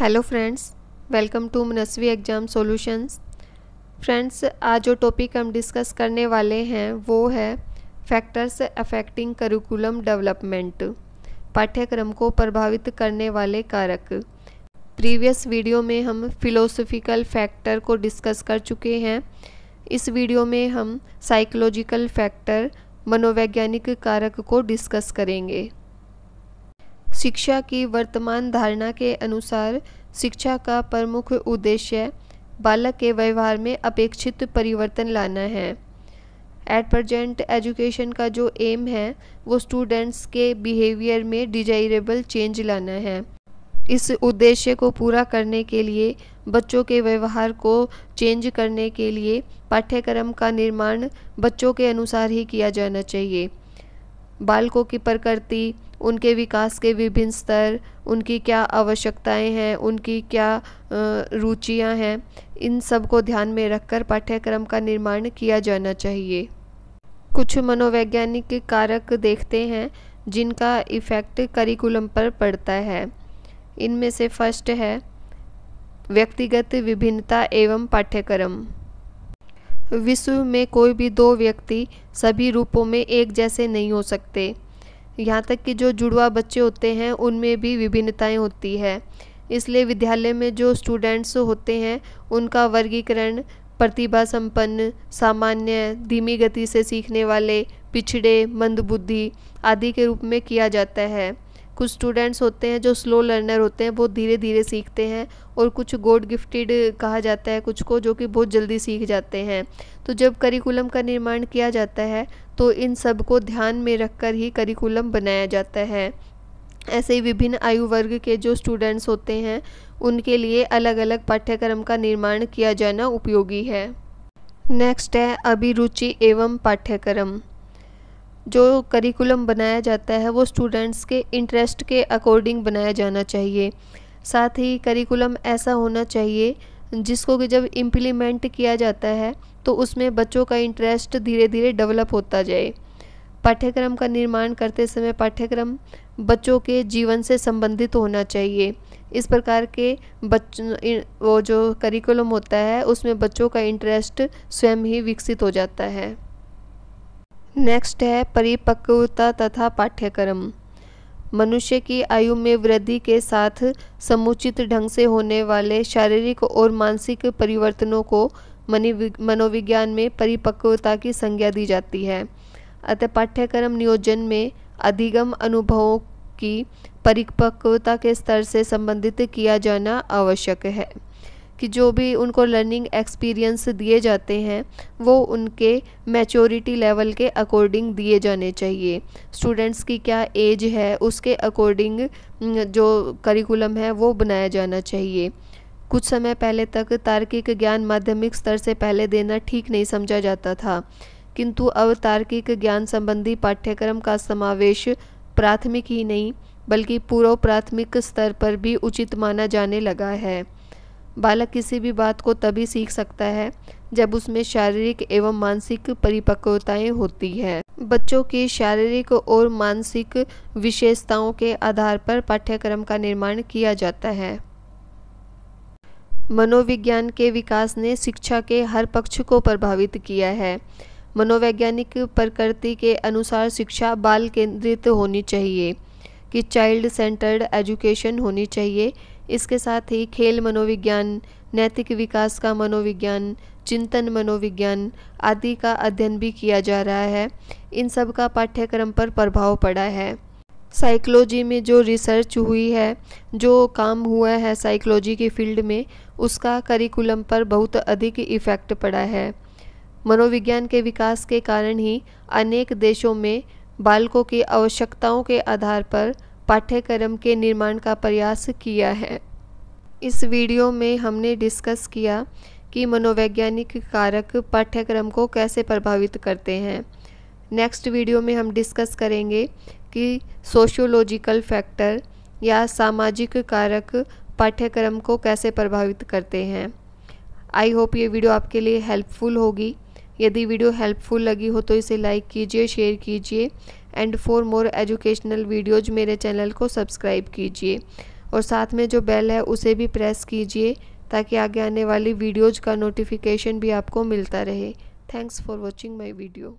hello friends welcome to Manasvi exam solutions friends आज जो topic हम डिस्कस करने वाले हैं वो है फैक्टर्स अफेक्टिंग करिकुलम डेवलपमेंट पाठ्यक्रम को प्रभावित करने वाले कारक प्रीवियस वीडियो में हम फिलोसफिकल फैक्टर को डिस्कस कर चुके हैं इस वीडियो में हम साइकोलॉजिकल फैक्टर मनोवैज्ञानिक कारक को डिस्कस करेंगे शिक्षा की वर्तमान धारणा के अनुसार शिक्षा का प्रमुख उद्देश्य बालक के व्यवहार में अपेक्षित परिवर्तन लाना है एट प्रजेंट एजुकेशन का जो एम है वो स्टूडेंट्स के बिहेवियर में डिजायरेबल चेंज लाना है इस उद्देश्य को पूरा करने के लिए बच्चों के व्यवहार को चेंज करने के लिए पाठ्यक्रम का निर्माण बच्चों के अनुसार ही किया जाना चाहिए बालकों की प्रकृति उनके विकास के विभिन्न स्तर उनकी क्या आवश्यकताएं हैं उनकी क्या रुचियां हैं इन सब को ध्यान में रखकर पाठ्यक्रम का निर्माण किया जाना चाहिए कुछ मनोवैज्ञानिक कारक देखते हैं जिनका इफ़ेक्ट करिकुलम पर पड़ता है इनमें से फर्स्ट है व्यक्तिगत विभिन्नता एवं पाठ्यक्रम विश्व में कोई भी दो व्यक्ति सभी रूपों में एक जैसे नहीं हो सकते यहाँ तक कि जो जुड़वा बच्चे होते हैं उनमें भी विभिन्नताएं होती है इसलिए विद्यालय में जो स्टूडेंट्स होते हैं उनका वर्गीकरण प्रतिभा संपन्न सामान्य धीमी गति से सीखने वाले पिछड़े मंदबुद्धि आदि के रूप में किया जाता है कुछ स्टूडेंट्स होते हैं जो स्लो लर्नर होते हैं बहुत धीरे धीरे सीखते हैं और कुछ गॉड गिफ्टेड कहा जाता है कुछ को जो कि बहुत जल्दी सीख जाते हैं तो जब करिकुलम का निर्माण किया जाता है तो इन सब को ध्यान में रखकर ही करिकुलम बनाया जाता है ऐसे ही विभिन्न आयु वर्ग के जो स्टूडेंट्स होते हैं उनके लिए अलग अलग पाठ्यक्रम का निर्माण किया जाना उपयोगी है नेक्स्ट है अभिरुचि एवं पाठ्यक्रम जो करिकुलम बनाया जाता है वो स्टूडेंट्स के इंटरेस्ट के अकॉर्डिंग बनाया जाना चाहिए साथ ही करिकुलम ऐसा होना चाहिए जिसको कि जब इम्प्लीमेंट किया जाता है तो उसमें बच्चों का इंटरेस्ट धीरे धीरे डेवलप होता जाए पाठ्यक्रम का निर्माण करते समय पाठ्यक्रम बच्चों के जीवन से संबंधित होना चाहिए इस प्रकार के बच वो जो करिकुलम होता है उसमें बच्चों का इंटरेस्ट स्वयं ही विकसित हो जाता है नेक्स्ट है परिपक्वता तथा पाठ्यक्रम मनुष्य की आयु में वृद्धि के साथ समुचित ढंग से होने वाले शारीरिक और मानसिक परिवर्तनों को मनोविज्ञान में परिपक्वता की संज्ञा दी जाती है अतः पाठ्यक्रम नियोजन में अधिगम अनुभवों की परिपक्वता के स्तर से संबंधित किया जाना आवश्यक है कि जो भी उनको लर्निंग एक्सपीरियंस दिए जाते हैं वो उनके मैच्योरिटी लेवल के अकॉर्डिंग दिए जाने चाहिए स्टूडेंट्स की क्या एज है उसके अकॉर्डिंग जो करिकुलम है वो बनाया जाना चाहिए कुछ समय पहले तक तार्किक ज्ञान माध्यमिक स्तर से पहले देना ठीक नहीं समझा जाता था किंतु अब तार्किक ज्ञान संबंधी पाठ्यक्रम का समावेश प्राथमिक ही नहीं बल्कि पूर्व प्राथमिक स्तर पर भी उचित माना जाने लगा है बालक किसी भी बात को तभी सीख सकता है जब उसमें शारीरिक एवं मानसिक परिपक्वताएं होती है बच्चों की शारीरिक और मानसिक विशेषताओं के आधार पर पाठ्यक्रम का निर्माण किया जाता है मनोविज्ञान के विकास ने शिक्षा के हर पक्ष को प्रभावित किया है मनोवैज्ञानिक प्रकृति के अनुसार शिक्षा बाल केंद्रित होनी चाहिए कि चाइल्ड सेंटर्ड एजुकेशन होनी चाहिए इसके साथ ही खेल मनोविज्ञान नैतिक विकास का मनोविज्ञान चिंतन मनोविज्ञान आदि का अध्ययन भी किया जा रहा है इन सब का पाठ्यक्रम पर प्रभाव पड़ा है साइकोलॉजी में जो रिसर्च हुई है जो काम हुआ है साइकोलॉजी के फील्ड में उसका करिकुलम पर बहुत अधिक इफ़ेक्ट पड़ा है मनोविज्ञान के विकास के कारण ही अनेक देशों में बालकों की आवश्यकताओं के आधार पर पाठ्यक्रम के निर्माण का प्रयास किया है इस वीडियो में हमने डिस्कस किया कि मनोवैज्ञानिक कारक पाठ्यक्रम को कैसे प्रभावित करते हैं नेक्स्ट वीडियो में हम डिस्कस करेंगे कि सोशियोलॉजिकल फैक्टर या सामाजिक कारक पाठ्यक्रम को कैसे प्रभावित करते हैं आई होप ये वीडियो आपके लिए हेल्पफुल होगी यदि वीडियो हेल्पफुल लगी हो तो इसे लाइक कीजिए शेयर कीजिए and for more educational videos मेरे चैनल को सब्सक्राइब कीजिए और साथ में जो बेल है उसे भी प्रेस कीजिए ताकि आगे आने वाली वीडियोज़ का नोटिफिकेशन भी आपको मिलता रहे thanks for watching my video